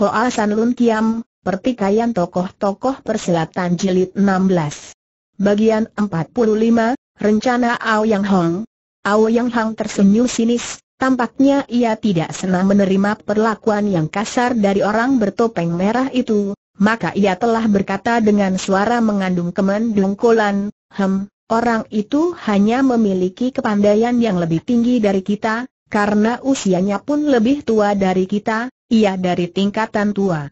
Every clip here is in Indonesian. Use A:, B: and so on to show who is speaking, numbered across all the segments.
A: Hoa San Lun Kiam, Pertikaian Tokoh-Tokoh Persilatan Jilid 16 Bagian 45, Rencana Ao Yang Hong Ao Yang Hong tersenyum sinis, tampaknya ia tidak senang menerima perlakuan yang kasar dari orang bertopeng merah itu, maka ia telah berkata dengan suara mengandung kemendungkolan, Hem, orang itu hanya memiliki kepandaian yang lebih tinggi dari kita, karena usianya pun lebih tua dari kita, ia dari tingkatan tua.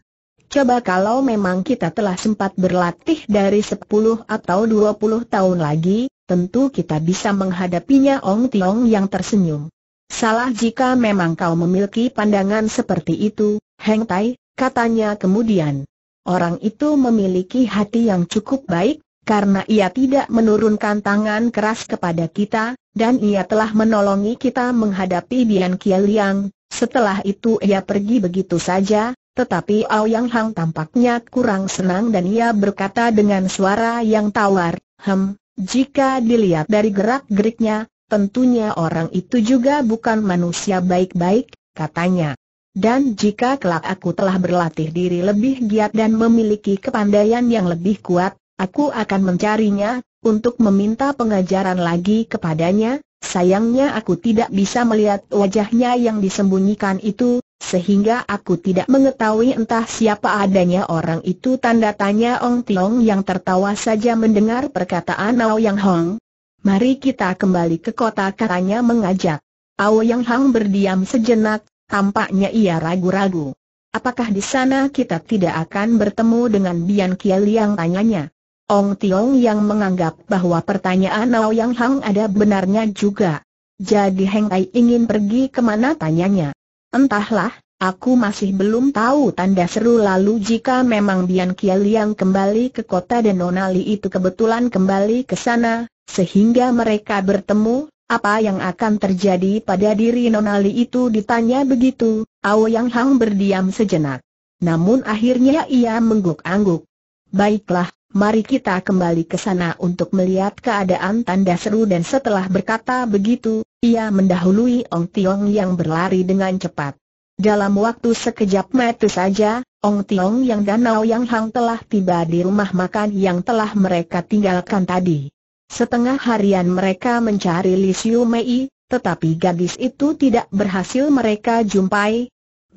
A: Coba kalau memang kita telah sempat berlatih dari 10 atau 20 tahun lagi, tentu kita bisa menghadapinya Ong Tiong yang tersenyum. Salah jika memang kau memiliki pandangan seperti itu, Heng Tai, katanya kemudian. Orang itu memiliki hati yang cukup baik, karena ia tidak menurunkan tangan keras kepada kita, dan ia telah menolongi kita menghadapi Bian Kieliang, setelah itu ia pergi begitu saja, tetapi Yang Hang tampaknya kurang senang dan ia berkata dengan suara yang tawar, Hem, jika dilihat dari gerak-geriknya, tentunya orang itu juga bukan manusia baik-baik, katanya. Dan jika kelak aku telah berlatih diri lebih giat dan memiliki kepandaian yang lebih kuat, aku akan mencarinya, untuk meminta pengajaran lagi kepadanya, Sayangnya aku tidak bisa melihat wajahnya yang disembunyikan itu, sehingga aku tidak mengetahui entah siapa adanya orang itu tanda tanya Ong Tiong yang tertawa saja mendengar perkataan Yang Hong. Mari kita kembali ke kota katanya mengajak. Yang Hong berdiam sejenak, tampaknya ia ragu-ragu. Apakah di sana kita tidak akan bertemu dengan Bian Kiel yang tanyanya? Ong Tiong yang menganggap bahwa pertanyaan Yang Hang ada benarnya juga. Jadi Heng Ai ingin pergi kemana tanyanya. Entahlah, aku masih belum tahu tanda seru lalu jika memang Bian Kiel yang kembali ke kota Denonali itu kebetulan kembali ke sana, sehingga mereka bertemu, apa yang akan terjadi pada diri Nonali itu ditanya begitu, Ao Yang Hang berdiam sejenak. Namun akhirnya ia mengguk-angguk. Baiklah, mari kita kembali ke sana untuk melihat keadaan tanda seru dan setelah berkata begitu, ia mendahului Ong Tiong yang berlari dengan cepat. Dalam waktu sekejap mata saja, Ong Tiong yang danau yang hang telah tiba di rumah makan yang telah mereka tinggalkan tadi. Setengah harian mereka mencari Li Siu Mei, tetapi gadis itu tidak berhasil mereka jumpai,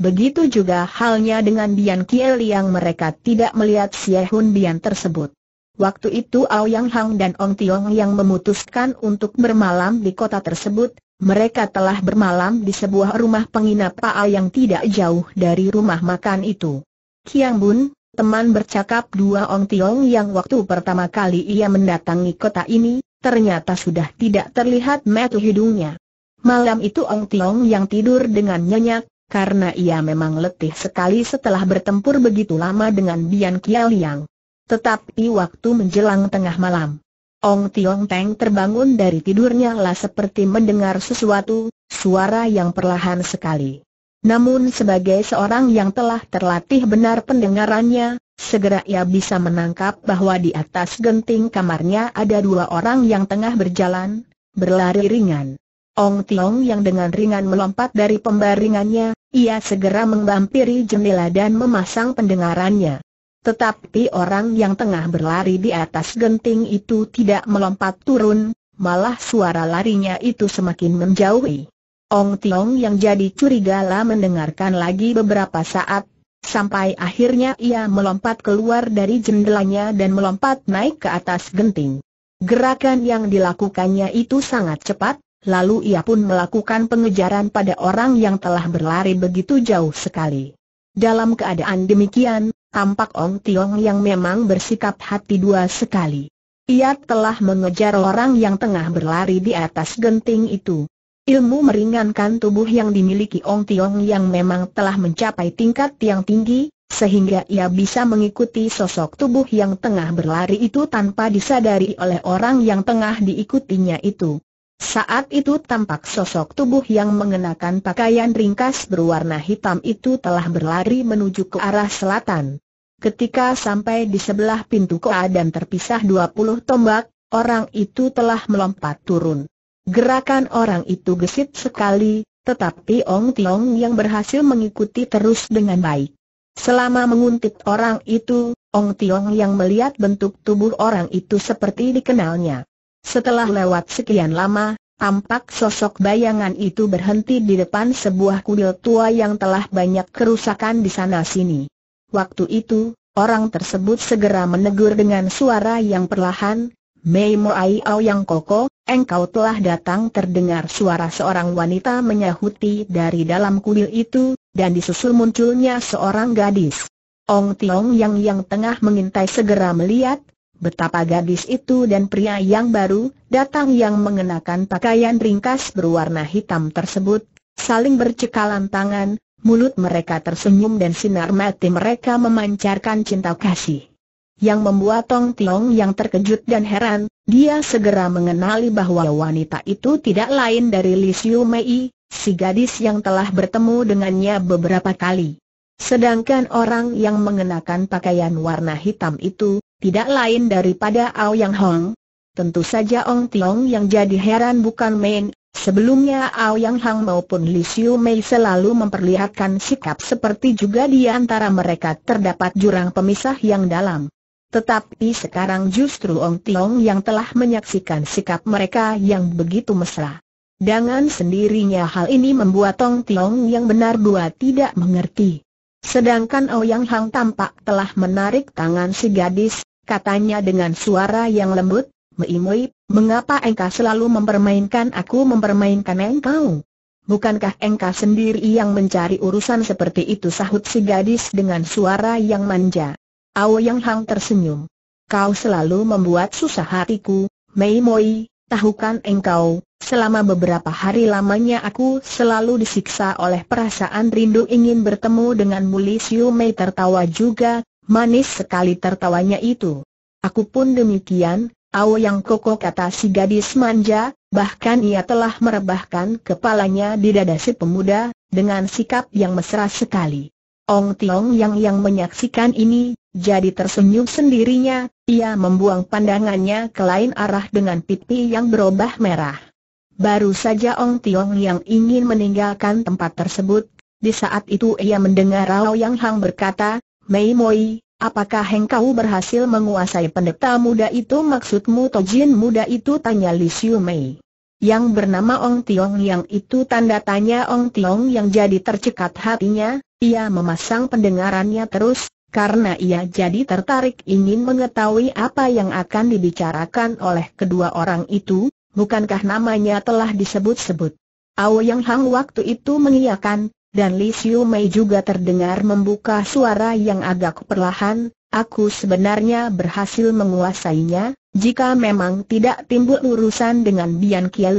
A: Begitu juga halnya dengan Bian Kiel yang mereka tidak melihat Xie Hun Bian tersebut. Waktu itu Aoyang Hang dan Ong Tiong yang memutuskan untuk bermalam di kota tersebut, mereka telah bermalam di sebuah rumah penginap yang tidak jauh dari rumah makan itu. Kiang Bun, teman bercakap dua Ong Tiong yang waktu pertama kali ia mendatangi kota ini, ternyata sudah tidak terlihat metu hidungnya. Malam itu Ong Tiong yang tidur dengan nyenyak, karena ia memang letih sekali setelah bertempur begitu lama dengan Bian Kia Tetapi waktu menjelang tengah malam, Ong Tiong Teng terbangun dari tidurnya lah seperti mendengar sesuatu, suara yang perlahan sekali. Namun sebagai seorang yang telah terlatih benar pendengarannya, segera ia bisa menangkap bahwa di atas genting kamarnya ada dua orang yang tengah berjalan, berlari ringan. Ong Tiong yang dengan ringan melompat dari pembaringannya, ia segera mengampiri jendela dan memasang pendengarannya. Tetapi orang yang tengah berlari di atas genting itu tidak melompat turun, malah suara larinya itu semakin menjauhi. Ong Tiong yang jadi curiga curigala mendengarkan lagi beberapa saat, sampai akhirnya ia melompat keluar dari jendelanya dan melompat naik ke atas genting. Gerakan yang dilakukannya itu sangat cepat, Lalu ia pun melakukan pengejaran pada orang yang telah berlari begitu jauh sekali. Dalam keadaan demikian, tampak Ong Tiong yang memang bersikap hati dua sekali. Ia telah mengejar orang yang tengah berlari di atas genting itu. Ilmu meringankan tubuh yang dimiliki Ong Tiong yang memang telah mencapai tingkat yang tinggi, sehingga ia bisa mengikuti sosok tubuh yang tengah berlari itu tanpa disadari oleh orang yang tengah diikutinya itu. Saat itu tampak sosok tubuh yang mengenakan pakaian ringkas berwarna hitam itu telah berlari menuju ke arah selatan. Ketika sampai di sebelah pintu koa dan terpisah 20 tombak, orang itu telah melompat turun. Gerakan orang itu gesit sekali, tetapi Ong Tiong yang berhasil mengikuti terus dengan baik. Selama menguntit orang itu, Ong Tiong yang melihat bentuk tubuh orang itu seperti dikenalnya. Setelah lewat sekian lama, tampak sosok bayangan itu berhenti di depan sebuah kuil tua yang telah banyak kerusakan di sana-sini. Waktu itu, orang tersebut segera menegur dengan suara yang perlahan, Mei Ai Ao Yang Koko, engkau telah datang terdengar suara seorang wanita menyahuti dari dalam kuil itu, dan disusul munculnya seorang gadis. Ong Tiong Yang yang tengah mengintai segera melihat, betapa gadis itu dan pria yang baru, datang yang mengenakan pakaian ringkas berwarna hitam tersebut, saling bercekalan tangan, mulut mereka tersenyum dan sinar mati mereka memancarkan cinta kasih. Yang membuat Tong Tiong yang terkejut dan heran, dia segera mengenali bahwa wanita itu tidak lain dari Li Xiu Mei, si gadis yang telah bertemu dengannya beberapa kali. Sedangkan orang yang mengenakan pakaian warna hitam itu, tidak lain daripada Ao Yang Hong. Tentu saja Ong Tiong yang jadi heran bukan main, sebelumnya Ao Yang Hong maupun Li Xiu Mei selalu memperlihatkan sikap seperti juga di antara mereka terdapat jurang pemisah yang dalam. Tetapi sekarang justru Ong Tiong yang telah menyaksikan sikap mereka yang begitu mesra. Dengan sendirinya hal ini membuat Ong Tiong yang benar dua tidak mengerti. Sedangkan Ouyang Hang tampak telah menarik tangan si gadis, katanya dengan suara yang lembut, Meimoi, mengapa engkau selalu mempermainkan aku mempermainkan engkau? Bukankah engkau sendiri yang mencari urusan seperti itu sahut si gadis dengan suara yang manja. Yang Hang tersenyum. Kau selalu membuat susah hatiku, Mei Meimoi, tahukan engkau, selama beberapa hari lamanya aku selalu disiksa oleh perasaan rindu ingin bertemu dengan Mulisiu. Mei tertawa juga, Manis sekali tertawanya itu. Aku pun demikian, Ao yang kokoh kata si gadis manja, bahkan ia telah merebahkan kepalanya di dada si pemuda, dengan sikap yang mesra sekali. Ong Tiong yang yang menyaksikan ini, jadi tersenyum sendirinya, ia membuang pandangannya ke lain arah dengan pipi yang berubah merah. Baru saja Ong Tiong yang ingin meninggalkan tempat tersebut, di saat itu ia mendengar Rao Yang Hang berkata, Mei Moi, apakah engkau berhasil menguasai pendeta muda itu maksudmu Tojin muda itu tanya Li Xiu Mei. Yang bernama Ong Tiong yang itu tanda tanya Ong Tiong yang jadi tercekat hatinya, ia memasang pendengarannya terus, karena ia jadi tertarik ingin mengetahui apa yang akan dibicarakan oleh kedua orang itu, bukankah namanya telah disebut-sebut. Ao Yang Hang waktu itu mengiyakan, dan Li Xiu Mei juga terdengar membuka suara yang agak perlahan, aku sebenarnya berhasil menguasainya, jika memang tidak timbul urusan dengan Bian Kia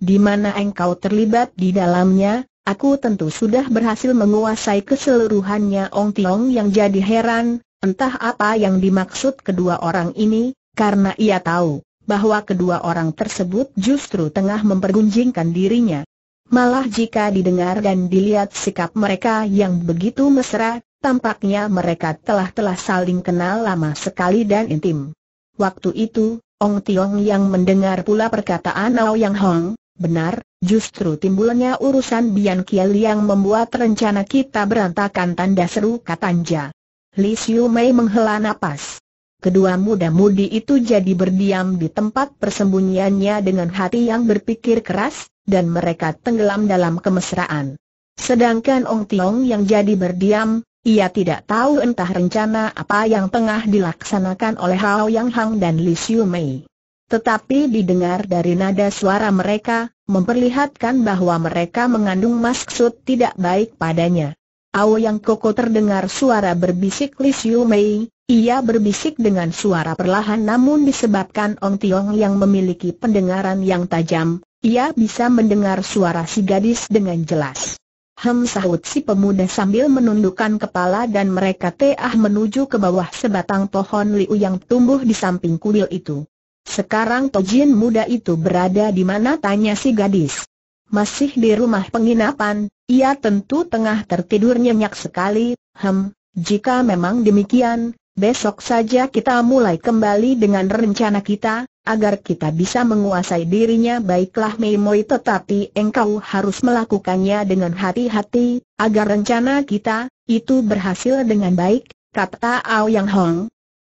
A: di mana engkau terlibat di dalamnya, aku tentu sudah berhasil menguasai keseluruhannya Ong Tiong yang jadi heran, entah apa yang dimaksud kedua orang ini, karena ia tahu bahwa kedua orang tersebut justru tengah mempergunjingkan dirinya. Malah jika didengar dan dilihat sikap mereka yang begitu mesra, tampaknya mereka telah-telah saling kenal lama sekali dan intim. Waktu itu, Ong Tiong yang mendengar pula perkataan Yang Hong, benar, justru timbulnya urusan Bian Kiel yang membuat rencana kita berantakan tanda seru katanja. Li Siu Mei menghela napas kedua muda-mudi itu jadi berdiam di tempat persembunyiannya dengan hati yang berpikir keras, dan mereka tenggelam dalam kemesraan. Sedangkan Ong Tiong yang jadi berdiam, ia tidak tahu entah rencana apa yang tengah dilaksanakan oleh Hao Yang Hang dan Li Xiu Mei. Tetapi didengar dari nada suara mereka, memperlihatkan bahwa mereka mengandung maksud tidak baik padanya. Yang Koko terdengar suara berbisik Li Xiu Mei, ia berbisik dengan suara perlahan namun disebabkan Ong Tiong yang memiliki pendengaran yang tajam, ia bisa mendengar suara si gadis dengan jelas. Hem sahut si pemuda sambil menundukkan kepala dan mereka teah menuju ke bawah sebatang pohon liu yang tumbuh di samping kuil itu. Sekarang Tojin muda itu berada di mana tanya si gadis. Masih di rumah penginapan, ia tentu tengah tertidur nyenyak sekali, hem, jika memang demikian, besok saja kita mulai kembali dengan rencana kita, agar kita bisa menguasai dirinya baiklah Meimoi tetapi engkau harus melakukannya dengan hati-hati, agar rencana kita, itu berhasil dengan baik, kata Ao Yang Hong.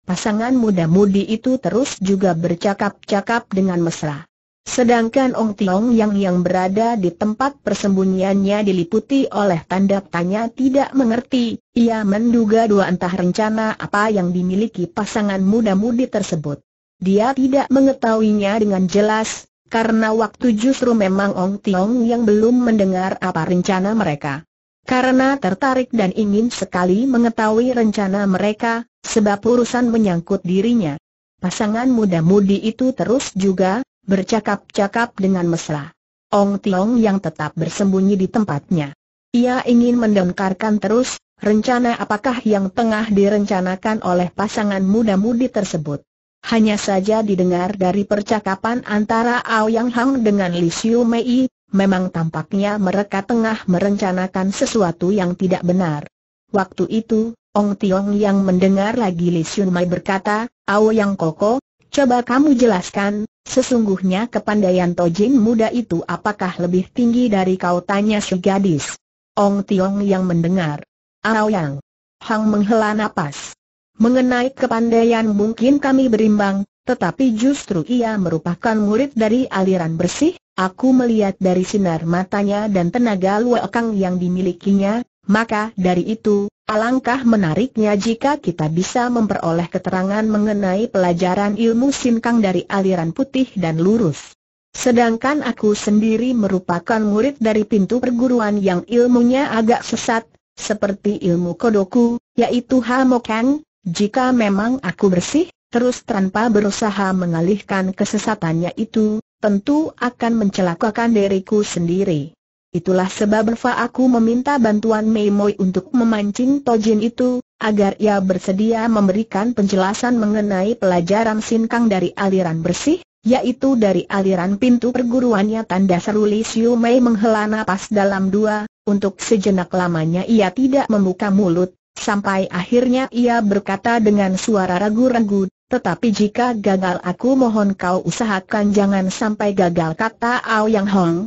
A: Pasangan muda-mudi itu terus juga bercakap-cakap dengan mesra. Sedangkan Ong Tiong yang yang berada di tempat persembunyiannya diliputi oleh tanda tanya tidak mengerti, ia menduga dua entah rencana apa yang dimiliki pasangan muda-mudi tersebut. Dia tidak mengetahuinya dengan jelas, karena waktu justru memang Ong Tiong yang belum mendengar apa rencana mereka. Karena tertarik dan ingin sekali mengetahui rencana mereka, sebab urusan menyangkut dirinya. Pasangan muda-mudi itu terus juga bercakap-cakap dengan mesra. Ong Tiong yang tetap bersembunyi di tempatnya. Ia ingin mendengarkan terus, rencana apakah yang tengah direncanakan oleh pasangan muda-mudi tersebut. Hanya saja didengar dari percakapan antara Ao Yang Hang dengan Li Xiu Mei, memang tampaknya mereka tengah merencanakan sesuatu yang tidak benar. Waktu itu, Ong Tiong yang mendengar lagi Li Xiu Mei berkata, Yang Koko, Coba kamu jelaskan, sesungguhnya kepandaian Tojin muda itu apakah lebih tinggi dari kau tanya si gadis. Ong Tiong yang mendengar. Yang. Hang menghela nafas. Mengenai kepandaian mungkin kami berimbang, tetapi justru ia merupakan murid dari aliran bersih, aku melihat dari sinar matanya dan tenaga luakang yang dimilikinya, maka dari itu, Alangkah menariknya jika kita bisa memperoleh keterangan mengenai pelajaran ilmu sinkang dari aliran putih dan lurus. Sedangkan aku sendiri merupakan murid dari pintu perguruan yang ilmunya agak sesat, seperti ilmu kodoku, yaitu Hamokang, jika memang aku bersih, terus tanpa berusaha mengalihkan kesesatannya itu, tentu akan mencelakakan diriku sendiri. Itulah sebabnya aku meminta bantuan Mei Moi untuk memancing Tojin itu, agar ia bersedia memberikan penjelasan mengenai pelajaran sinkang dari aliran bersih, yaitu dari aliran pintu perguruannya tanda seru Li Siu Mei menghela nafas dalam dua, untuk sejenak lamanya ia tidak membuka mulut, sampai akhirnya ia berkata dengan suara ragu-ragu, tetapi jika gagal aku mohon kau usahakan jangan sampai gagal kata Ao Yang Hong,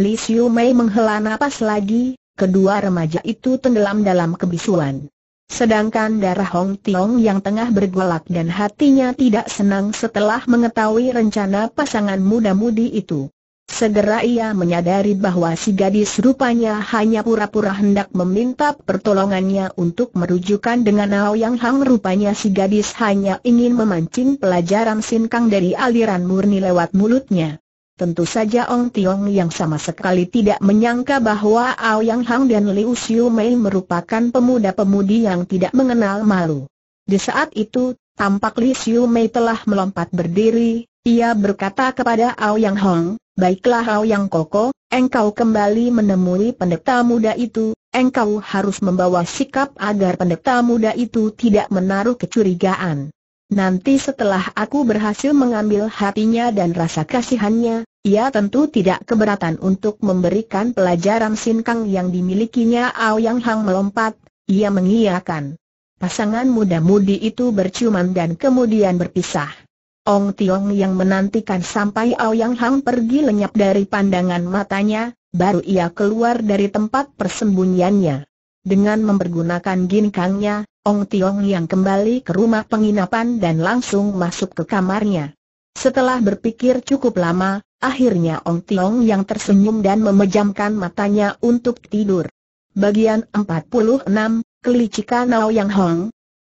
A: Li Xiu Mei menghela napas lagi, kedua remaja itu tenggelam dalam kebisuan. Sedangkan darah Hong Tiong yang tengah bergolak dan hatinya tidak senang setelah mengetahui rencana pasangan muda-mudi itu. Segera ia menyadari bahwa si gadis rupanya hanya pura-pura hendak meminta pertolongannya untuk merujukan dengan Yang Hang rupanya si gadis hanya ingin memancing pelajaran Sin Kang dari aliran murni lewat mulutnya. Tentu saja Ong Tiong yang sama sekali tidak menyangka bahwa ao Yang Hang dan Liu Xiu Mei merupakan pemuda-pemudi yang tidak mengenal malu. Di saat itu, tampak Liu Xiu Mei telah melompat berdiri, ia berkata kepada ao Yang Hang, Baiklah ao Yang Koko, engkau kembali menemui pendeta muda itu, engkau harus membawa sikap agar pendeta muda itu tidak menaruh kecurigaan. Nanti setelah aku berhasil mengambil hatinya dan rasa kasihannya, ia tentu tidak keberatan untuk memberikan pelajaran sinkang yang dimilikinya Ao Yang Hang melompat, ia mengiyakan. Pasangan muda-mudi itu berciuman dan kemudian berpisah. Ong Tiong yang menantikan sampai Ao Yang Hang pergi lenyap dari pandangan matanya, baru ia keluar dari tempat persembunyiannya. Dengan mempergunakan ginkangnya, Ong Tiong yang kembali ke rumah penginapan dan langsung masuk ke kamarnya. Setelah berpikir cukup lama, Akhirnya Ong Tiong yang tersenyum dan memejamkan matanya untuk tidur. Bagian 46, Kelicikan Nao Yang Hong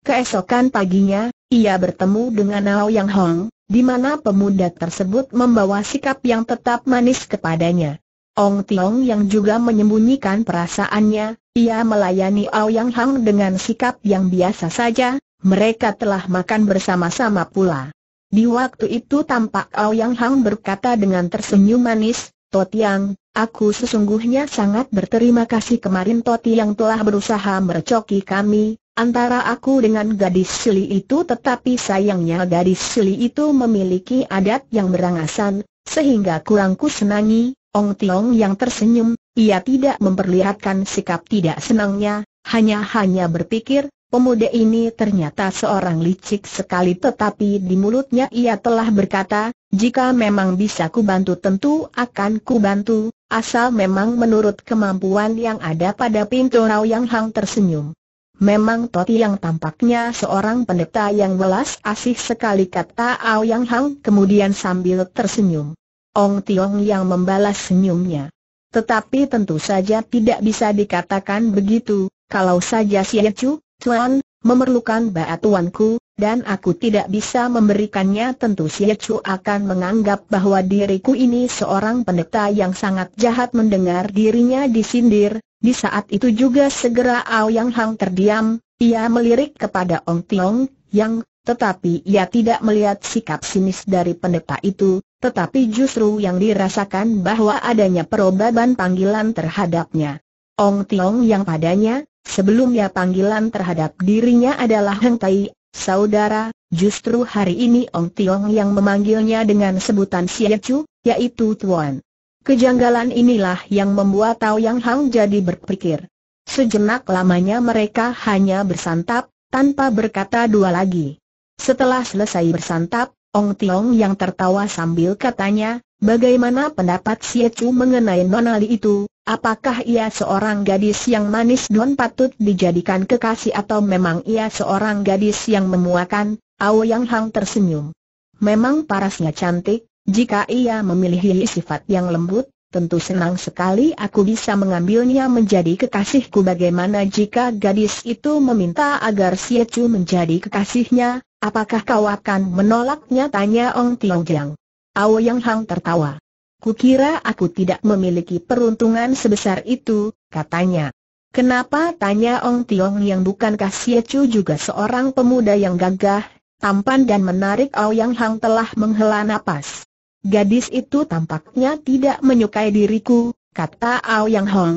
A: Keesokan paginya, ia bertemu dengan Nao Yang Hong, di mana pemuda tersebut membawa sikap yang tetap manis kepadanya. Ong Tiong yang juga menyembunyikan perasaannya, ia melayani Ao Yang Hang dengan sikap yang biasa saja, mereka telah makan bersama-sama pula. Di waktu itu tampak Yang Hang berkata dengan tersenyum manis, Totiang, aku sesungguhnya sangat berterima kasih kemarin Totiang telah berusaha mercoki kami, antara aku dengan gadis Sili itu tetapi sayangnya gadis Sili itu memiliki adat yang berangasan, sehingga kurang ku senangi, Ong Tiong yang tersenyum, ia tidak memperlihatkan sikap tidak senangnya, hanya-hanya berpikir, Pemuda ini ternyata seorang licik sekali tetapi di mulutnya ia telah berkata, jika memang bisa kubantu tentu akan kubantu, asal memang menurut kemampuan yang ada pada pintu Rao Yang Hang tersenyum. Memang Toti yang tampaknya seorang pendeta yang welas asih sekali kata Ao Yang Hang kemudian sambil tersenyum. Ong Tiong yang membalas senyumnya. Tetapi tentu saja tidak bisa dikatakan begitu, kalau saja si Chu, Tuan, memerlukan batuanku, dan aku tidak bisa memberikannya tentu si Chu akan menganggap bahwa diriku ini seorang pendeta yang sangat jahat mendengar dirinya disindir, di saat itu juga segera Yang Hang terdiam, ia melirik kepada Ong Tiong, yang, tetapi ia tidak melihat sikap sinis dari pendeta itu, tetapi justru yang dirasakan bahwa adanya perobaban panggilan terhadapnya. Ong Tiong yang padanya, Sebelumnya panggilan terhadap dirinya adalah Heng Tai, saudara, justru hari ini Ong Tiong yang memanggilnya dengan sebutan Xie Chu, yaitu Tuan. Kejanggalan inilah yang membuat Tao Yang Hang jadi berpikir. Sejenak lamanya mereka hanya bersantap, tanpa berkata dua lagi. Setelah selesai bersantap, Ong Tiong yang tertawa sambil katanya, bagaimana pendapat Xie Chu mengenai Nonali itu, Apakah ia seorang gadis yang manis dan patut dijadikan kekasih atau memang ia seorang gadis yang memuakan? Yang Hang tersenyum. Memang parasnya cantik, jika ia memilih sifat yang lembut, tentu senang sekali aku bisa mengambilnya menjadi kekasihku bagaimana jika gadis itu meminta agar Siacu Chu menjadi kekasihnya, apakah kau akan menolaknya tanya Ong Tiong Jiang. Yang Hang tertawa. Kukira aku tidak memiliki peruntungan sebesar itu, katanya. Kenapa tanya Ong Tiong yang bukankah Sia Chu juga seorang pemuda yang gagah, tampan dan menarik Yang Hang telah menghela napas. Gadis itu tampaknya tidak menyukai diriku, kata Yang Hang.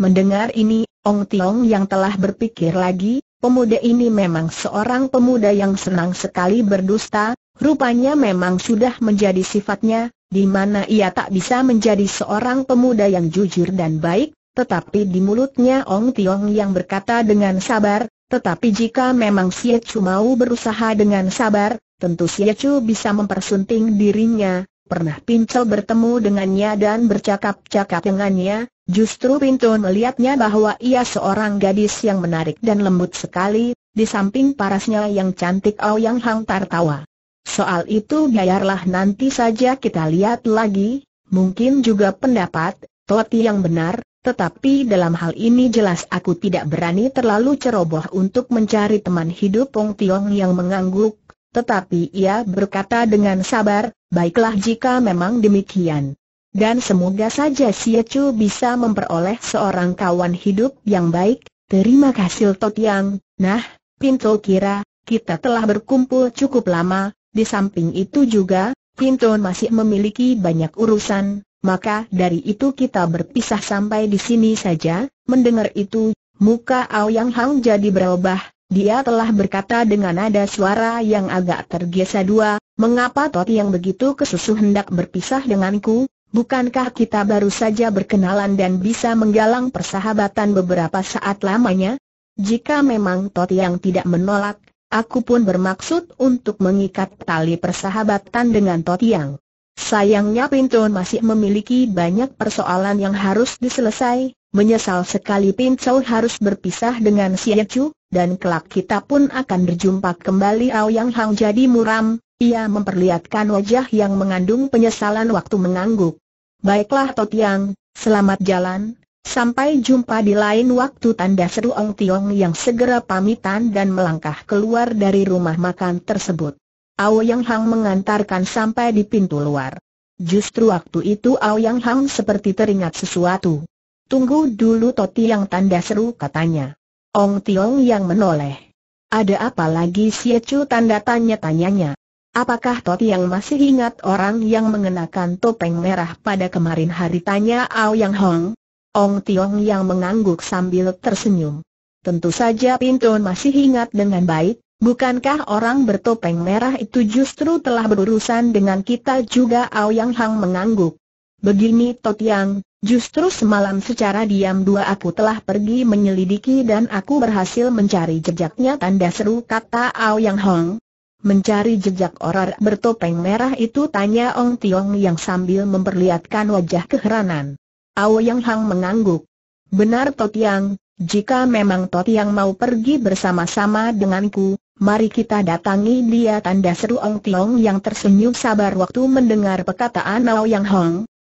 A: Mendengar ini, Ong Tiong yang telah berpikir lagi, pemuda ini memang seorang pemuda yang senang sekali berdusta, Rupanya memang sudah menjadi sifatnya, di mana ia tak bisa menjadi seorang pemuda yang jujur dan baik, tetapi di mulutnya Ong Tiong yang berkata dengan sabar, tetapi jika memang Sia Chu mau berusaha dengan sabar, tentu Sia Chu bisa mempersunting dirinya. Pernah Pinto bertemu dengannya dan bercakap-cakap dengannya, justru Pinto melihatnya bahwa ia seorang gadis yang menarik dan lembut sekali, di samping parasnya yang cantik Ao Yang Hang tertawa. Soal itu biarlah nanti saja kita lihat lagi, mungkin juga pendapat, Toti yang benar, tetapi dalam hal ini jelas aku tidak berani terlalu ceroboh untuk mencari teman hidup Pong Tiong yang mengangguk, tetapi ia berkata dengan sabar, baiklah jika memang demikian. Dan semoga saja Siacu Yechu bisa memperoleh seorang kawan hidup yang baik, terima kasih Totiang, nah, Pinto kira, kita telah berkumpul cukup lama, di samping itu juga, Clinton masih memiliki banyak urusan, maka dari itu kita berpisah sampai di sini saja. Mendengar itu, muka Ao Yang Hang jadi berubah. Dia telah berkata dengan nada suara yang agak tergesa dua, mengapa Tot yang begitu kesusu hendak berpisah denganku? Bukankah kita baru saja berkenalan dan bisa menggalang persahabatan beberapa saat lamanya? Jika memang Tot yang tidak menolak, Aku pun bermaksud untuk mengikat tali persahabatan dengan Totiang. Sayangnya Pinton masih memiliki banyak persoalan yang harus diselesai, menyesal sekali Pinton harus berpisah dengan Xie Chu, dan kelak kita pun akan berjumpa kembali Ao Yang Hang jadi muram, ia memperlihatkan wajah yang mengandung penyesalan waktu mengangguk. Baiklah Totiang, selamat jalan, Sampai jumpa di lain waktu tanda seru Ong Tiong yang segera pamitan dan melangkah keluar dari rumah makan tersebut. Yang Hang mengantarkan sampai di pintu luar. Justru waktu itu Yang Hang seperti teringat sesuatu. Tunggu dulu Toti yang tanda seru katanya. Ong Tiong yang menoleh. Ada apa lagi Ecu tanda tanya-tanyanya. Apakah Toti yang masih ingat orang yang mengenakan topeng merah pada kemarin hari tanya Ao Yang Hang. Ong Tiong yang mengangguk sambil tersenyum. Tentu saja Pintun masih ingat dengan baik, bukankah orang bertopeng merah itu justru telah berurusan dengan kita juga Aoyang Hang mengangguk. Begini Totiang, justru semalam secara diam dua aku telah pergi menyelidiki dan aku berhasil mencari jejaknya tanda seru kata Aoyang Hang. Mencari jejak orang bertopeng merah itu tanya Ong Tiong yang sambil memperlihatkan wajah keheranan. Yang Hang mengangguk. Benar Totiang, jika memang Totiang mau pergi bersama-sama denganku, mari kita datangi dia tanda seru Ong Tiong yang tersenyum sabar waktu mendengar perkataan Ao Yang Hong.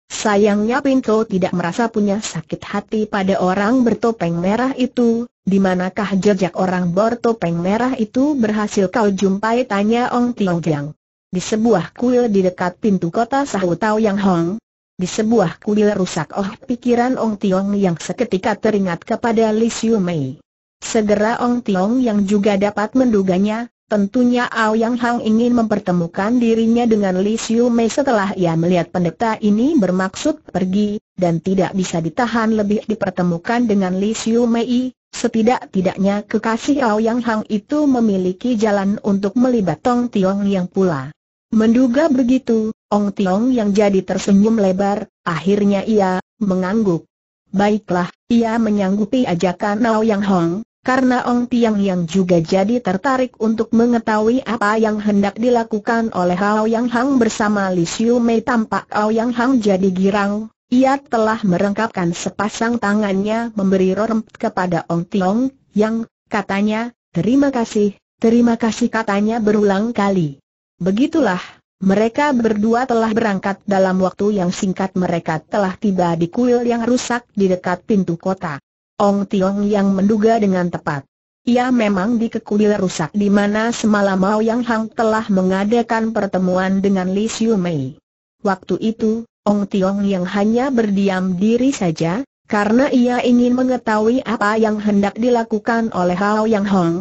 A: Sayangnya Pinto tidak merasa punya sakit hati pada orang bertopeng merah itu, di manakah jejak orang bertopeng merah itu berhasil kau jumpai tanya Ong Tiong Yang. Di sebuah kuil di dekat pintu kota sahut Yang Hong, di sebuah kuil rusak oh pikiran Ong Tiong yang seketika teringat kepada Li Siu Mei. Segera Ong Tiong yang juga dapat menduganya, tentunya Ao Yang Hang ingin mempertemukan dirinya dengan Li Siu Mei setelah ia melihat pendeta ini bermaksud pergi, dan tidak bisa ditahan lebih dipertemukan dengan Li Siu Mei, setidak-tidaknya kekasih Ao Yang Hang itu memiliki jalan untuk melibat Ong Tiong yang pula Menduga begitu, Ong Tiong yang jadi tersenyum lebar, akhirnya ia mengangguk. Baiklah, ia menyanggupi ajakan Nao Yang Hong, karena Ong Tiong yang juga jadi tertarik untuk mengetahui apa yang hendak dilakukan oleh Nao Yang Hong bersama Li Xiu Mei tampak Nao Yang Hong jadi girang, ia telah merengkapkan sepasang tangannya memberi rorem kepada Ong Tiong, yang, katanya, terima kasih, terima kasih katanya berulang kali. Begitulah, mereka berdua telah berangkat dalam waktu yang singkat mereka telah tiba di kuil yang rusak di dekat pintu kota. Ong Tiong yang menduga dengan tepat. Ia memang di kekuil rusak di mana semalam Mao Yang Hang telah mengadakan pertemuan dengan Li Xiu Mei. Waktu itu, Ong Tiong yang hanya berdiam diri saja, karena ia ingin mengetahui apa yang hendak dilakukan oleh Hao Yang Hong.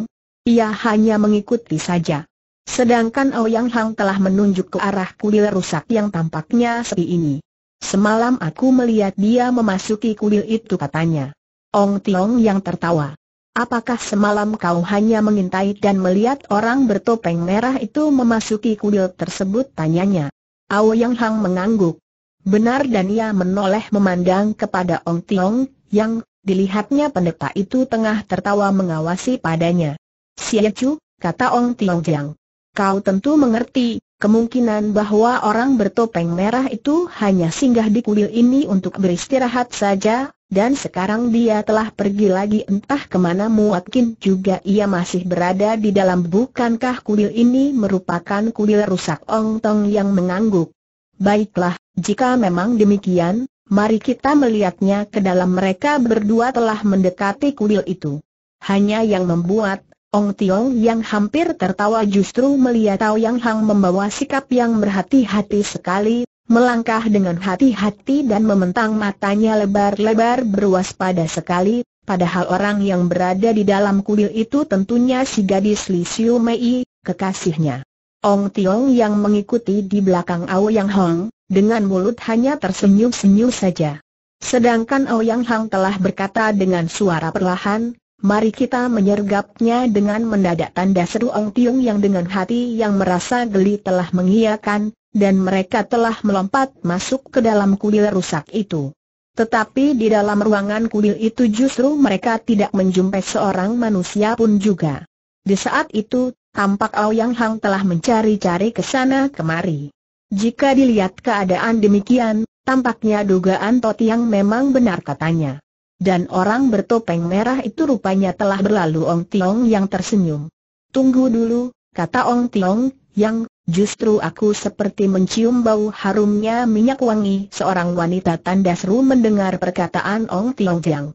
A: Ia hanya mengikuti saja. Sedangkan Ouyang oh Hang telah menunjuk ke arah kuil rusak yang tampaknya sepi ini. Semalam aku melihat dia memasuki kuil itu katanya. Ong Tiong yang tertawa. Apakah semalam kau hanya mengintai dan melihat orang bertopeng merah itu memasuki kuil tersebut? Tanyanya. Oh yang Hang mengangguk. Benar dan ia menoleh memandang kepada Ong Tiong, yang, dilihatnya pendeta itu tengah tertawa mengawasi padanya. Siacu, kata Ong Tiong Jiang. Kau tentu mengerti, kemungkinan bahwa orang bertopeng merah itu hanya singgah di kuil ini untuk beristirahat saja, dan sekarang dia telah pergi lagi entah kemana muatkin juga ia masih berada di dalam bukankah kuil ini merupakan kuil rusak Ong Tong yang mengangguk. Baiklah, jika memang demikian, mari kita melihatnya ke dalam mereka berdua telah mendekati kuil itu. Hanya yang membuat Ong Tiong yang hampir tertawa justru melihat Tao Yang Hang membawa sikap yang berhati-hati sekali, melangkah dengan hati-hati dan mementang matanya lebar-lebar berwaspada sekali, padahal orang yang berada di dalam kuil itu tentunya si gadis Li Siu Mei, kekasihnya. Ong Tiong yang mengikuti di belakang Ao Yang Hang, dengan mulut hanya tersenyum-senyum saja. Sedangkan Ao Yang Hang telah berkata dengan suara perlahan, Mari kita menyergapnya dengan mendadak tanda seru Ong Tiong yang dengan hati yang merasa geli telah mengiyakan, dan mereka telah melompat masuk ke dalam kuil rusak itu. Tetapi di dalam ruangan kuil itu justru mereka tidak menjumpai seorang manusia pun juga. Di saat itu, tampak Yang Hang telah mencari-cari ke sana kemari. Jika dilihat keadaan demikian, tampaknya dugaan Totiang memang benar katanya. Dan orang bertopeng merah itu rupanya telah berlalu Ong Tiong yang tersenyum. Tunggu dulu, kata Ong Tiong, yang justru aku seperti mencium bau harumnya minyak wangi. Seorang wanita tanda seru mendengar perkataan Ong Tiong yang,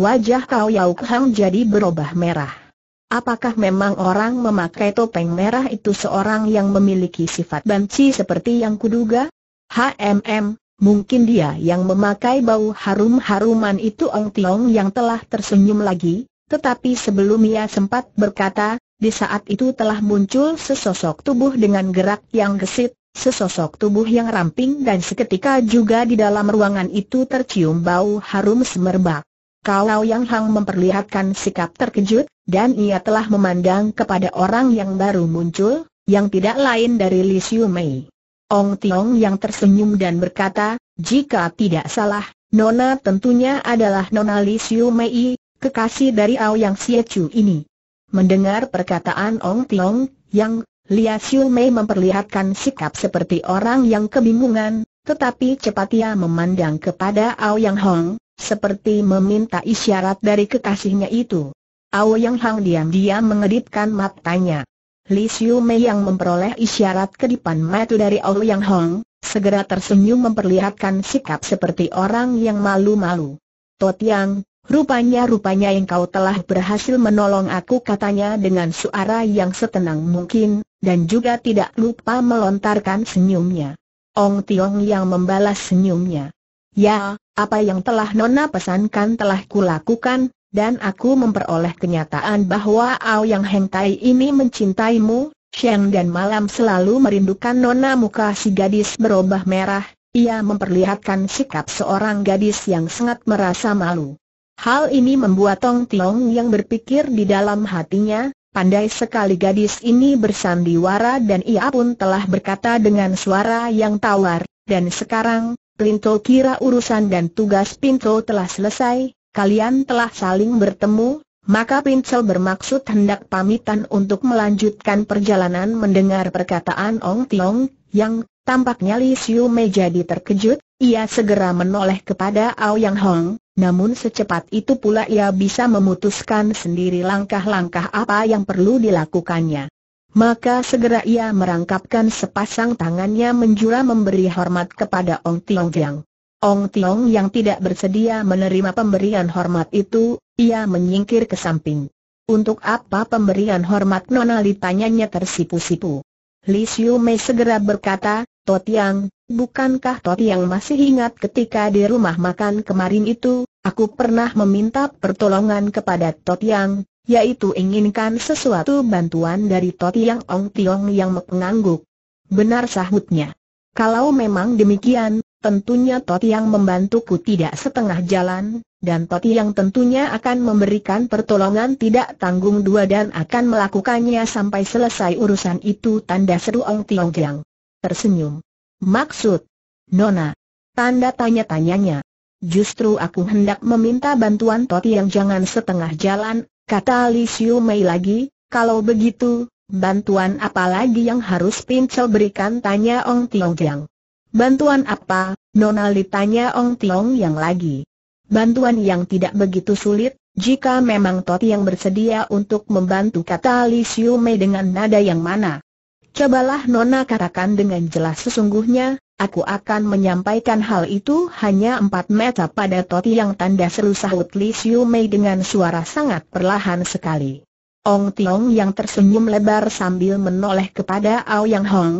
A: Wajah Kau Yau jadi berubah merah. Apakah memang orang memakai topeng merah itu seorang yang memiliki sifat banci seperti yang kuduga? HMM, Mungkin dia yang memakai bau harum-haruman itu Ong Tiong yang telah tersenyum lagi, tetapi sebelum ia sempat berkata, di saat itu telah muncul sesosok tubuh dengan gerak yang gesit, sesosok tubuh yang ramping dan seketika juga di dalam ruangan itu tercium bau harum semerbak. Kalau Yang Hang memperlihatkan sikap terkejut, dan ia telah memandang kepada orang yang baru muncul, yang tidak lain dari Li Xiu Mei. Ong Tiong yang tersenyum dan berkata, jika tidak salah, Nona tentunya adalah Nona Li Siu Mei, kekasih dari Ao Yang Xie Chu ini. Mendengar perkataan Ong Tiong, yang Li Siu Mei memperlihatkan sikap seperti orang yang kebingungan, tetapi cepat ia memandang kepada Ao Yang Hong, seperti meminta isyarat dari kekasihnya itu. Ao Yang Hong diam-diam mengedipkan matanya. Li Xiu Mei yang memperoleh isyarat kedipan mata dari Yang Hong, segera tersenyum memperlihatkan sikap seperti orang yang malu-malu. Totiang, rupanya-rupanya engkau telah berhasil menolong aku katanya dengan suara yang setenang mungkin, dan juga tidak lupa melontarkan senyumnya. Ong Tiong yang membalas senyumnya. Ya, apa yang telah Nona pesankan telah kulakukan, dan aku memperoleh kenyataan bahwa Ao Yang Heng ini mencintaimu, Sheng dan malam selalu merindukan nona muka si gadis berubah merah, ia memperlihatkan sikap seorang gadis yang sangat merasa malu. Hal ini membuat Tong Tiong yang berpikir di dalam hatinya, pandai sekali gadis ini bersandiwara dan ia pun telah berkata dengan suara yang tawar, dan sekarang, Pinto kira urusan dan tugas Pinto telah selesai, kalian telah saling bertemu, maka Pincel bermaksud hendak pamitan untuk melanjutkan perjalanan mendengar perkataan Ong Tiong, yang tampaknya Li Siu Mei jadi terkejut, ia segera menoleh kepada Ao Yang Hong, namun secepat itu pula ia bisa memutuskan sendiri langkah-langkah apa yang perlu dilakukannya. Maka segera ia merangkapkan sepasang tangannya menjura memberi hormat kepada Ong Tiong Jiang. Ong Tiong yang tidak bersedia menerima pemberian hormat itu, ia menyingkir ke samping. Untuk apa pemberian hormat Nona Li tanyanya tersipu-sipu. Li Xiu Mei segera berkata, Totiang, bukankah Totiang masih ingat ketika di rumah makan kemarin itu, aku pernah meminta pertolongan kepada Totiang, yaitu inginkan sesuatu bantuan dari Totiang Ong Tiong yang mengangguk. Benar sahutnya. Kalau memang demikian, tentunya Toti yang membantuku tidak setengah jalan, dan Toti yang tentunya akan memberikan pertolongan tidak tanggung dua dan akan melakukannya sampai selesai urusan itu tanda seru Ong Tiong Giang. Tersenyum. Maksud? Nona. Tanda tanya-tanyanya. Justru aku hendak meminta bantuan Toti yang jangan setengah jalan, kata Li Xiu Mei lagi, kalau begitu, bantuan apa lagi yang harus Pincel berikan tanya Ong Tiong Giang. Bantuan apa, Nona ditanya Ong Tiong yang lagi. Bantuan yang tidak begitu sulit, jika memang Toti yang bersedia untuk membantu kata Li Xiu Mei dengan nada yang mana. Cobalah Nona katakan dengan jelas sesungguhnya, aku akan menyampaikan hal itu hanya empat meter pada Toti yang tanda seru sahut Li Xiu Mei dengan suara sangat perlahan sekali. Ong Tiong yang tersenyum lebar sambil menoleh kepada Ao Yang Hong,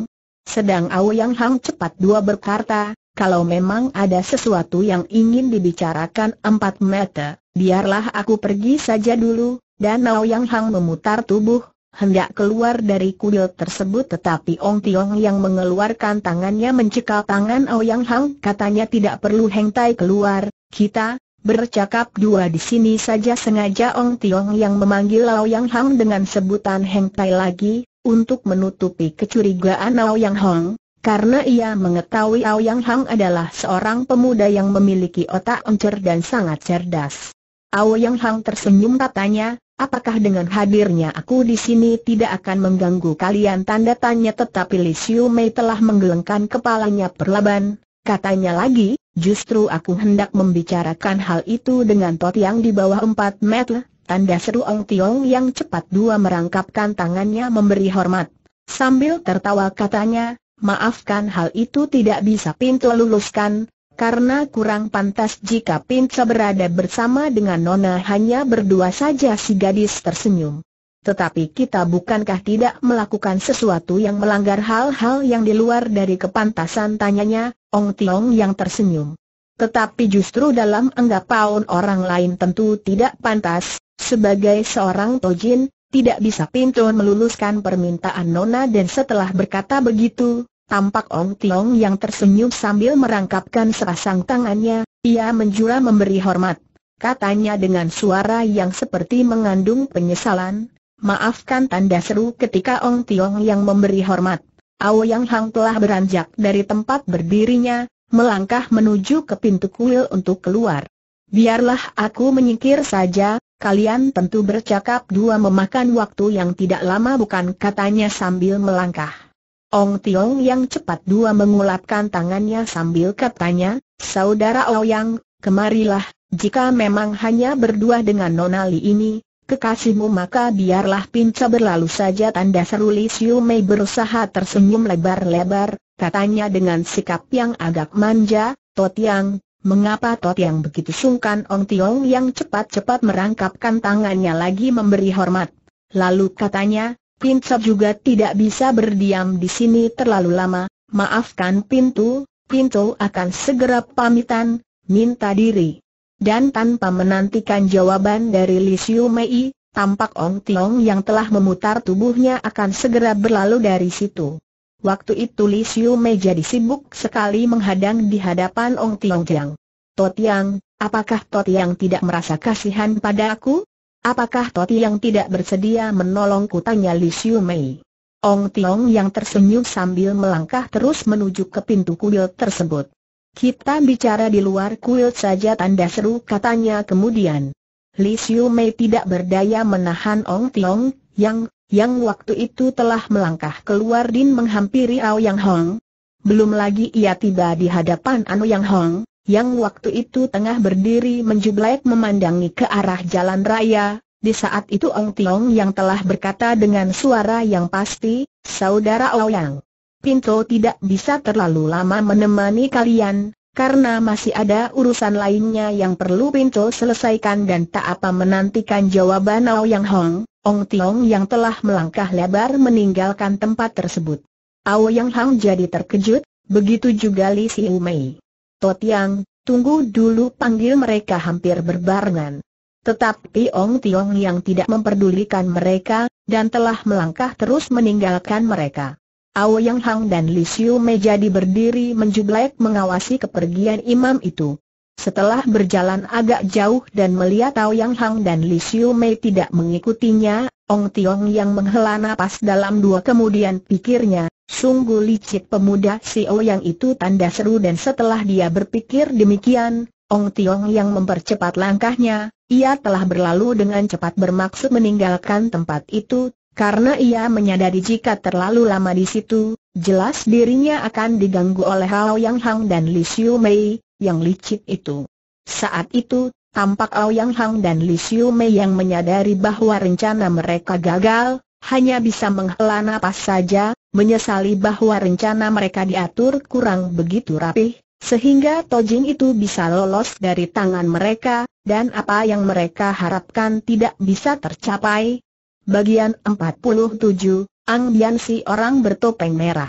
A: sedang Yang Hang cepat dua berkata, kalau memang ada sesuatu yang ingin dibicarakan empat mata, biarlah aku pergi saja dulu, dan Yang Hang memutar tubuh, hendak keluar dari kuil tersebut tetapi Ong Tiong yang mengeluarkan tangannya mencekal tangan Yang Hang katanya tidak perlu Heng keluar, kita, bercakap dua di sini saja sengaja Ong Tiong yang memanggil Yang Hang dengan sebutan Heng Tai lagi, untuk menutupi kecurigaan Ao Yang Hong, karena ia mengetahui Ao Yang Hong adalah seorang pemuda yang memiliki otak encer dan sangat cerdas. Ao Yang Hong tersenyum katanya, apakah dengan hadirnya aku di sini tidak akan mengganggu kalian tanda tanya tetapi Li Xiu Mei telah menggelengkan kepalanya perlaban, katanya lagi, justru aku hendak membicarakan hal itu dengan Tot yang di bawah 4 meter, Tanda seru Ong Tiong yang cepat dua merangkapkan tangannya memberi hormat. Sambil tertawa katanya, maafkan hal itu tidak bisa pintu luluskan, karena kurang pantas jika pintu berada bersama dengan Nona hanya berdua saja si gadis tersenyum. Tetapi kita bukankah tidak melakukan sesuatu yang melanggar hal-hal yang di luar dari kepantasan tanyanya, Ong Tiong yang tersenyum. Tetapi justru dalam anggapan orang lain tentu tidak pantas, sebagai seorang tojin, tidak bisa pintu meluluskan permintaan Nona dan setelah berkata begitu, tampak Ong Tiong yang tersenyum sambil merangkapkan serasang tangannya, ia menjura memberi hormat. Katanya dengan suara yang seperti mengandung penyesalan, maafkan tanda seru ketika Ong Tiong yang memberi hormat. Yang Hang telah beranjak dari tempat berdirinya, melangkah menuju ke pintu kuil untuk keluar. Biarlah aku menyingkir saja, Kalian tentu bercakap dua memakan waktu yang tidak lama bukan katanya sambil melangkah. Ong Tiong yang cepat dua mengulapkan tangannya sambil katanya, Saudara oh Yang, kemarilah, jika memang hanya berdua dengan Nonali ini, kekasihmu maka biarlah pinca berlalu saja tanda seru Li Siu Mei berusaha tersenyum lebar-lebar, katanya dengan sikap yang agak manja, Totiang, Mengapa Tot yang begitu sungkan Ong Tiong yang cepat-cepat merangkapkan tangannya lagi memberi hormat? Lalu katanya, Pinco juga tidak bisa berdiam di sini terlalu lama, maafkan pintu, pintu akan segera pamitan, minta diri. Dan tanpa menantikan jawaban dari Li Siu Mei, tampak Ong Tiong yang telah memutar tubuhnya akan segera berlalu dari situ. Waktu itu Li Xiu Mei jadi sibuk sekali menghadang di hadapan Ong Tiong Tiang. Totiang, apakah Totiang tidak merasa kasihan pada aku? Apakah Totiang tidak bersedia menolongku? Tanya Li Xiu Mei. Ong Tiong yang tersenyum sambil melangkah terus menuju ke pintu kuil tersebut. Kita bicara di luar kuil saja tanda seru katanya kemudian. Li Xiu Mei tidak berdaya menahan Ong Tiong yang yang waktu itu telah melangkah keluar Din menghampiri Ao Yang Hong. Belum lagi ia tiba di hadapan Ao anu Yang Hong, yang waktu itu tengah berdiri menjublek memandangi ke arah jalan raya, di saat itu Ong Tiong yang telah berkata dengan suara yang pasti, Saudara Ao Yang, Pinto tidak bisa terlalu lama menemani kalian, karena masih ada urusan lainnya yang perlu Pinto selesaikan dan tak apa menantikan jawaban Ao Yang Hong, Ong Tiong yang telah melangkah lebar meninggalkan tempat tersebut. Ao Yang Hong jadi terkejut, begitu juga Li Siu Mei. Totiang, tunggu dulu panggil mereka hampir berbarengan. Tetapi Ong Tiong yang tidak memperdulikan mereka, dan telah melangkah terus meninggalkan mereka. Ao Yang Hang dan Li Xiu Mei jadi berdiri menjublek mengawasi kepergian imam itu. Setelah berjalan agak jauh dan melihat Ao Yang Hang dan Li Xiu Mei tidak mengikutinya, Ong Tiong yang menghela napas dalam dua kemudian pikirnya, sungguh licik pemuda si Ao yang itu tanda seru dan setelah dia berpikir demikian, Ong Tiong yang mempercepat langkahnya, ia telah berlalu dengan cepat bermaksud meninggalkan tempat itu, karena ia menyadari jika terlalu lama di situ, jelas dirinya akan diganggu oleh Hao Yang Hang dan Li Xiu Mei, yang licik itu. Saat itu, tampak Hao Yang Hang dan Li Xiu Mei yang menyadari bahwa rencana mereka gagal, hanya bisa menghela napas saja, menyesali bahwa rencana mereka diatur kurang begitu rapih, sehingga Tojing itu bisa lolos dari tangan mereka, dan apa yang mereka harapkan tidak bisa tercapai, Bagian 47, Ang Bian si orang bertopeng merah.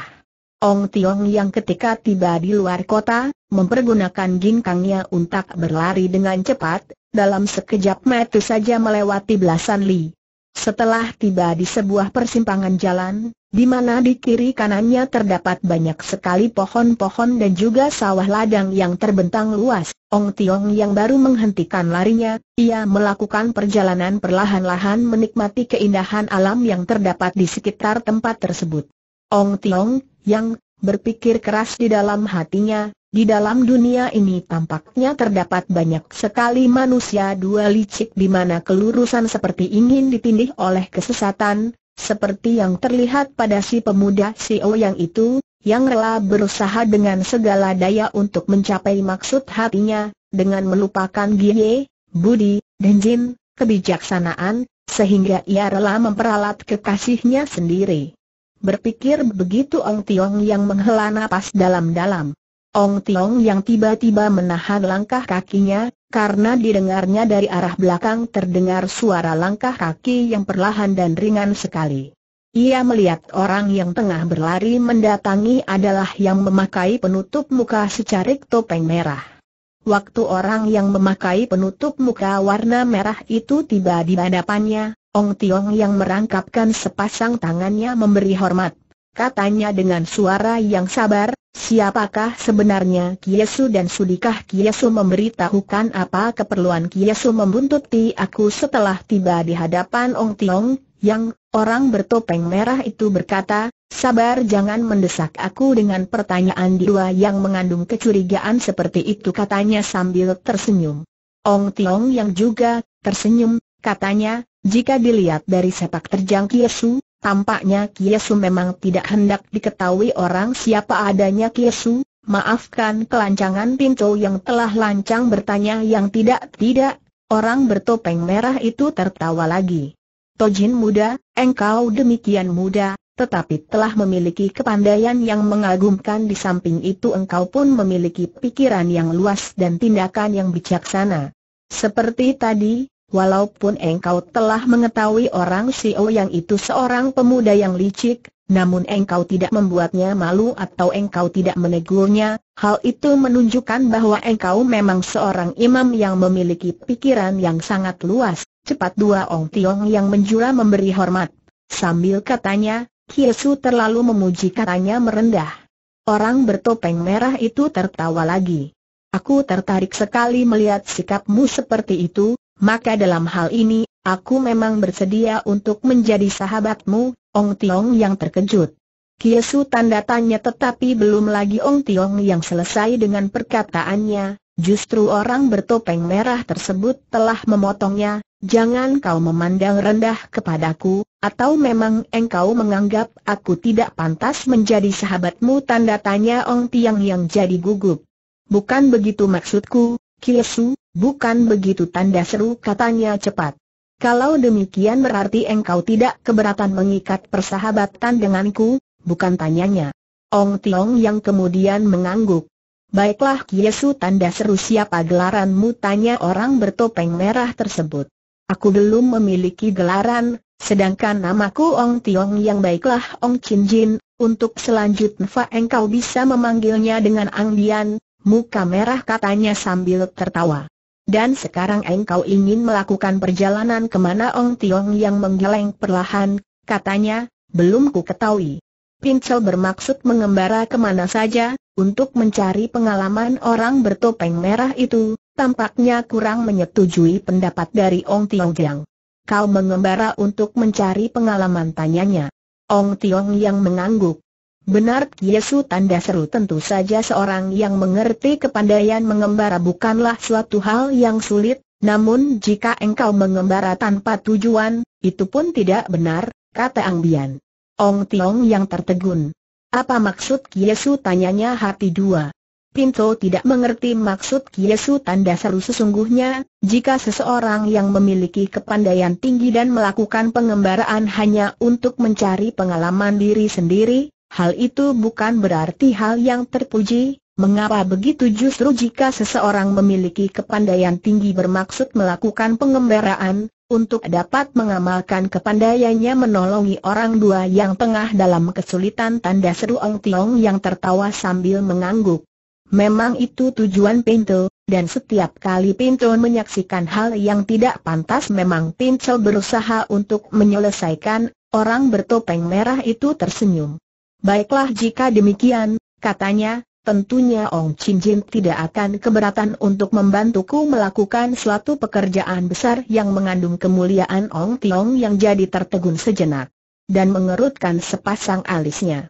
A: Ong Tiong yang ketika tiba di luar kota, mempergunakan ginkangnya untuk berlari dengan cepat, dalam sekejap mata saja melewati belasan li. Setelah tiba di sebuah persimpangan jalan, di mana di kiri kanannya terdapat banyak sekali pohon-pohon dan juga sawah ladang yang terbentang luas, Ong Tiong yang baru menghentikan larinya, ia melakukan perjalanan perlahan-lahan menikmati keindahan alam yang terdapat di sekitar tempat tersebut. Ong Tiong, yang berpikir keras di dalam hatinya, di dalam dunia ini tampaknya terdapat banyak sekali manusia dua licik di mana kelurusan seperti ingin dipindih oleh kesesatan, seperti yang terlihat pada si pemuda si e O yang itu, yang rela berusaha dengan segala daya untuk mencapai maksud hatinya, dengan melupakan Gie, Budi, dan Jin, kebijaksanaan, sehingga ia rela memperalat kekasihnya sendiri. Berpikir begitu Ong Tiong yang menghela napas dalam-dalam. Ong Tiong yang tiba-tiba menahan langkah kakinya, karena didengarnya dari arah belakang terdengar suara langkah kaki yang perlahan dan ringan sekali. Ia melihat orang yang tengah berlari mendatangi adalah yang memakai penutup muka secarik topeng merah. Waktu orang yang memakai penutup muka warna merah itu tiba di hadapannya, Ong Tiong yang merangkapkan sepasang tangannya memberi hormat. Katanya dengan suara yang sabar, Siapakah sebenarnya Kiesu dan sudikah Kiesu memberitahukan apa keperluan Kiesu membuntuti aku setelah tiba di hadapan Ong Tiong, yang orang bertopeng merah itu berkata, sabar jangan mendesak aku dengan pertanyaan dua yang mengandung kecurigaan seperti itu katanya sambil tersenyum. Ong Tiong yang juga tersenyum, katanya, jika dilihat dari sepak terjang Kiesu, Tampaknya Kiesu memang tidak hendak diketahui orang siapa adanya Kiesu, maafkan kelancangan pintu yang telah lancang bertanya yang tidak-tidak, orang bertopeng merah itu tertawa lagi. Tojin muda, engkau demikian muda, tetapi telah memiliki kepandaian yang mengagumkan di samping itu engkau pun memiliki pikiran yang luas dan tindakan yang bijaksana. Seperti tadi, Walaupun engkau telah mengetahui orang Xiao yang itu seorang pemuda yang licik, namun engkau tidak membuatnya malu atau engkau tidak menegurnya, hal itu menunjukkan bahwa engkau memang seorang imam yang memiliki pikiran yang sangat luas. Cepat dua Ong Tiong yang menjura memberi hormat. Sambil katanya, Kiesu terlalu memuji katanya merendah. Orang bertopeng merah itu tertawa lagi. Aku tertarik sekali melihat sikapmu seperti itu, maka dalam hal ini, aku memang bersedia untuk menjadi sahabatmu, Ong Tiong yang terkejut. Kiesu tanda tanya tetapi belum lagi Ong Tiong yang selesai dengan perkataannya, justru orang bertopeng merah tersebut telah memotongnya, jangan kau memandang rendah kepadaku, atau memang engkau menganggap aku tidak pantas menjadi sahabatmu tanda tanya Ong Tiong yang jadi gugup. Bukan begitu maksudku, Kiesu, Bukan begitu tanda seru katanya cepat. Kalau demikian berarti engkau tidak keberatan mengikat persahabatan denganku, bukan tanyanya. Ong Tiong yang kemudian mengangguk. Baiklah Kiesu tanda seru siapa gelaranmu tanya orang bertopeng merah tersebut. Aku belum memiliki gelaran, sedangkan namaku Ong Tiong yang baiklah Ong Chin Jin, untuk selanjutnya engkau bisa memanggilnya dengan Ang Dian, muka merah katanya sambil tertawa. Dan sekarang engkau ingin melakukan perjalanan kemana Ong Tiong yang menggeleng perlahan, katanya, belum ku ketahui. Pincel bermaksud mengembara kemana saja, untuk mencari pengalaman orang bertopeng merah itu, tampaknya kurang menyetujui pendapat dari Ong Tiong Jiang. Kau mengembara untuk mencari pengalaman tanyanya. Ong Tiong yang mengangguk, Benar Yesu tanda seru tentu saja seorang yang mengerti kepandaian mengembara bukanlah suatu hal yang sulit, namun jika engkau mengembara tanpa tujuan, itu pun tidak benar, kata Ang Bian. Ong Tiong yang tertegun. Apa maksud Yesu tanyanya hati dua. Pinto tidak mengerti maksud Kiesu tanda seru sesungguhnya, jika seseorang yang memiliki kepandaian tinggi dan melakukan pengembaraan hanya untuk mencari pengalaman diri sendiri, Hal itu bukan berarti hal yang terpuji, mengapa begitu justru jika seseorang memiliki kepandaian tinggi bermaksud melakukan pengembaraan, untuk dapat mengamalkan kepandaiannya menolongi orang dua yang tengah dalam kesulitan tanda seru Ong Tiong yang tertawa sambil mengangguk. Memang itu tujuan Pinto, dan setiap kali Pinto menyaksikan hal yang tidak pantas memang Pinto berusaha untuk menyelesaikan, orang bertopeng merah itu tersenyum. Baiklah jika demikian, katanya, tentunya Ong Chin Jin tidak akan keberatan untuk membantuku melakukan suatu pekerjaan besar yang mengandung kemuliaan Ong Tiong yang jadi tertegun sejenak. Dan mengerutkan sepasang alisnya.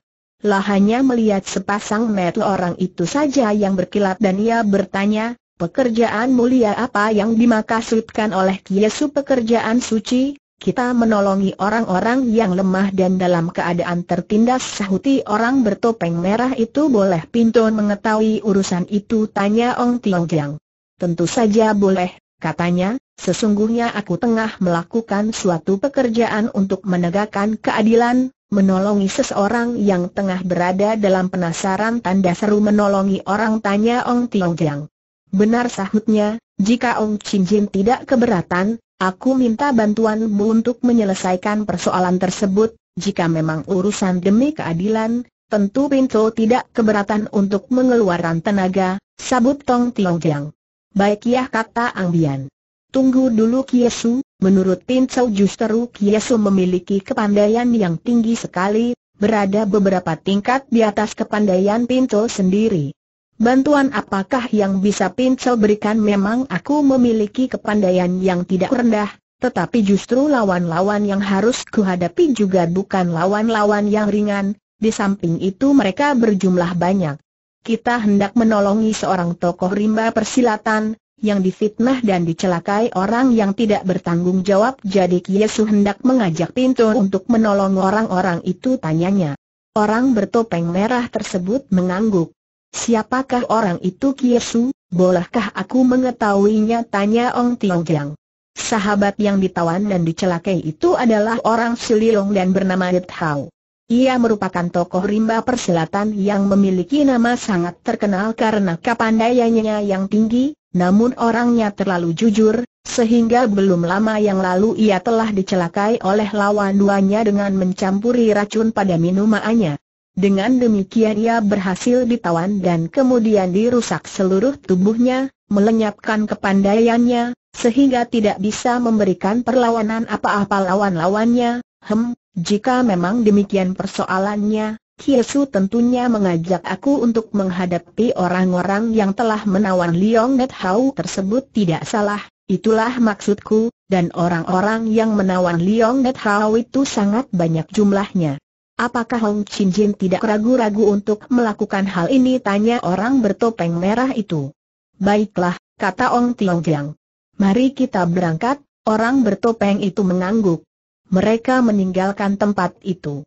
A: Lahannya melihat sepasang metu orang itu saja yang berkilat dan ia bertanya, pekerjaan mulia apa yang dimaksudkan oleh Kiesu pekerjaan suci, kita menolongi orang-orang yang lemah dan dalam keadaan tertindas sahuti orang bertopeng merah itu boleh Pinton mengetahui urusan itu tanya Ong Tiong Jiang. Tentu saja boleh, katanya, sesungguhnya aku tengah melakukan suatu pekerjaan untuk menegakkan keadilan, menolongi seseorang yang tengah berada dalam penasaran tanda seru menolongi orang tanya Ong Tiong Jiang. Benar sahutnya, jika Ong Chin Jin tidak keberatan, Aku minta bantuanmu untuk menyelesaikan persoalan tersebut, jika memang urusan demi keadilan, tentu Pinto tidak keberatan untuk mengeluarkan tenaga, sabut Tong Jiang. Baik ya kata Bian. Tunggu dulu Kiesu, menurut Pinto justru Kiesu memiliki kepandaian yang tinggi sekali, berada beberapa tingkat di atas kepandaian Pinto sendiri. Bantuan apakah yang bisa Pincel berikan memang aku memiliki kepandaian yang tidak rendah, tetapi justru lawan-lawan yang harus kuhadapi juga bukan lawan-lawan yang ringan, di samping itu mereka berjumlah banyak. Kita hendak menolongi seorang tokoh rimba persilatan, yang difitnah dan dicelakai orang yang tidak bertanggung jawab jadi Yesus hendak mengajak pintu untuk menolong orang-orang itu tanyanya. Orang bertopeng merah tersebut mengangguk. Siapakah orang itu Kiesu, bolehkah aku mengetahuinya tanya Ong Tiong Jiang. Sahabat yang ditawan dan dicelakai itu adalah orang Siliong dan bernama Yit Hao. Ia merupakan tokoh rimba perselatan yang memiliki nama sangat terkenal karena kepandaiannya yang tinggi, namun orangnya terlalu jujur, sehingga belum lama yang lalu ia telah dicelakai oleh lawan duanya dengan mencampuri racun pada minumannya. Dengan demikian ia berhasil ditawan dan kemudian dirusak seluruh tubuhnya, melenyapkan kepandaiannya, sehingga tidak bisa memberikan perlawanan apa-apa lawan-lawannya. Hem, jika memang demikian persoalannya, Kiesu tentunya mengajak aku untuk menghadapi orang-orang yang telah menawan Liong Net Hau tersebut tidak salah, itulah maksudku, dan orang-orang yang menawan Liong Net Hau itu sangat banyak jumlahnya. Apakah Hong Chin Jin tidak ragu-ragu untuk melakukan hal ini? Tanya orang bertopeng merah itu. Baiklah, kata Ong Tiong Jiang. Mari kita berangkat, orang bertopeng itu mengangguk. Mereka meninggalkan tempat itu.